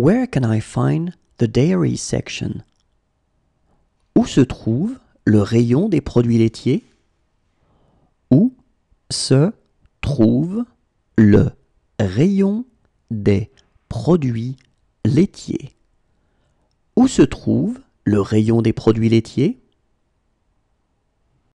Where can I find the dairy section? Où se trouve le rayon des produits laitiers? Où se trouve le rayon des produits laitiers? Où se trouve le rayon des produits laitiers